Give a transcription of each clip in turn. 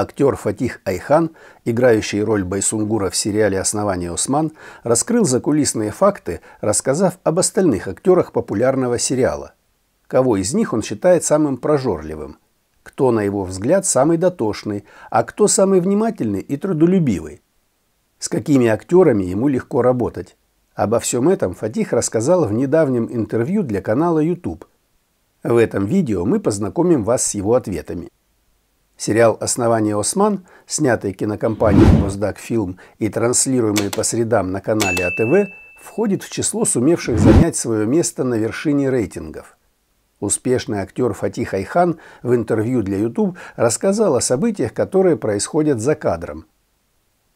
Актер Фатих Айхан, играющий роль Байсунгура в сериале «Основание Осман», раскрыл закулисные факты, рассказав об остальных актерах популярного сериала. Кого из них он считает самым прожорливым? Кто, на его взгляд, самый дотошный, а кто самый внимательный и трудолюбивый? С какими актерами ему легко работать? Обо всем этом Фатих рассказал в недавнем интервью для канала YouTube. В этом видео мы познакомим вас с его ответами. Сериал «Основание Осман», снятый кинокомпанией Фильм" и транслируемый по средам на канале АТВ, входит в число сумевших занять свое место на вершине рейтингов. Успешный актер Фатих Айхан в интервью для YouTube рассказал о событиях, которые происходят за кадром,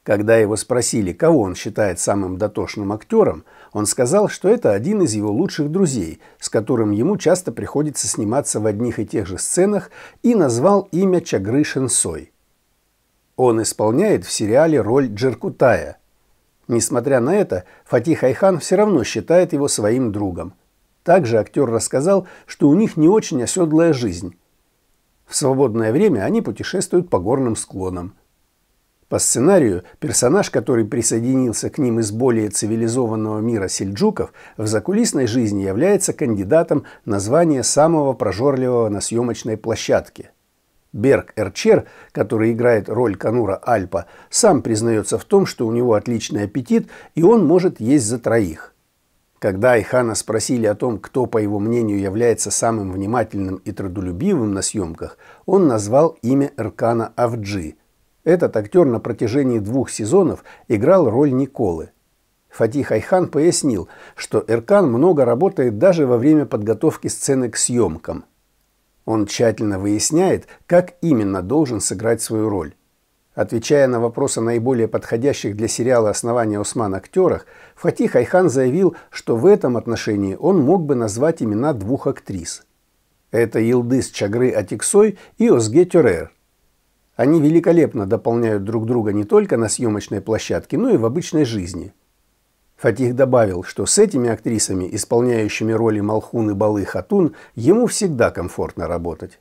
когда его спросили, кого он считает самым дотошным актером, он сказал, что это один из его лучших друзей, с которым ему часто приходится сниматься в одних и тех же сценах, и назвал имя Чагры Шенсой. Он исполняет в сериале роль Джеркутая. Несмотря на это, Фатих Айхан все равно считает его своим другом. Также актер рассказал, что у них не очень оседлая жизнь. В свободное время они путешествуют по горным склонам – по сценарию, персонаж, который присоединился к ним из более цивилизованного мира сельджуков, в закулисной жизни является кандидатом на звание самого прожорливого на съемочной площадке. Берг Эрчер, который играет роль Канура Альпа, сам признается в том, что у него отличный аппетит, и он может есть за троих. Когда Айхана спросили о том, кто, по его мнению, является самым внимательным и трудолюбивым на съемках, он назвал имя Эркана Авджи – этот актер на протяжении двух сезонов играл роль Николы. Фатих Айхан пояснил, что Эркан много работает даже во время подготовки сцены к съемкам. Он тщательно выясняет, как именно должен сыграть свою роль. Отвечая на вопрос о наиболее подходящих для сериала «Основания Усман» актерах, Фатих Айхан заявил, что в этом отношении он мог бы назвать имена двух актрис. Это Илдыс Чагры Атиксой и Озге Тюрер – они великолепно дополняют друг друга не только на съемочной площадке, но и в обычной жизни. Фатих добавил, что с этими актрисами, исполняющими роли Малхун и Балы Хатун, ему всегда комфортно работать.